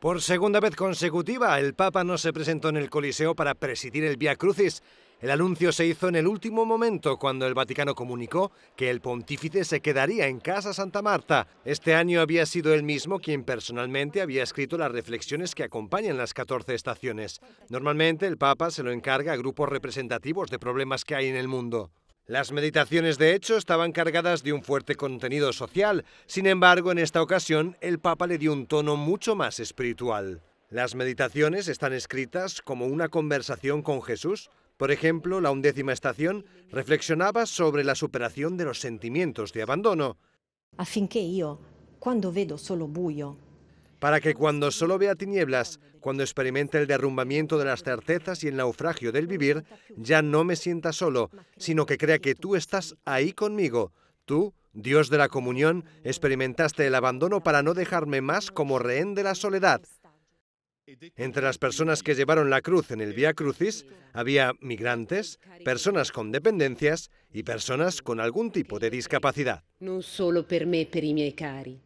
Por segunda vez consecutiva, el Papa no se presentó en el Coliseo para presidir el Via Crucis. El anuncio se hizo en el último momento cuando el Vaticano comunicó que el pontífice se quedaría en casa Santa Marta. Este año había sido él mismo quien personalmente había escrito las reflexiones que acompañan las 14 estaciones. Normalmente el Papa se lo encarga a grupos representativos de problemas que hay en el mundo. Las meditaciones, de hecho, estaban cargadas de un fuerte contenido social, sin embargo, en esta ocasión el Papa le dio un tono mucho más espiritual. Las meditaciones están escritas como una conversación con Jesús. Por ejemplo, la undécima estación reflexionaba sobre la superación de los sentimientos de abandono. que yo, cuando veo solo buio, para que cuando solo vea tinieblas, cuando experimente el derrumbamiento de las certezas y el naufragio del vivir, ya no me sienta solo, sino que crea que tú estás ahí conmigo. Tú, Dios de la comunión, experimentaste el abandono para no dejarme más como rehén de la soledad. Entre las personas que llevaron la cruz en el Vía Crucis había migrantes, personas con dependencias y personas con algún tipo de discapacidad. No solo per me, i cari.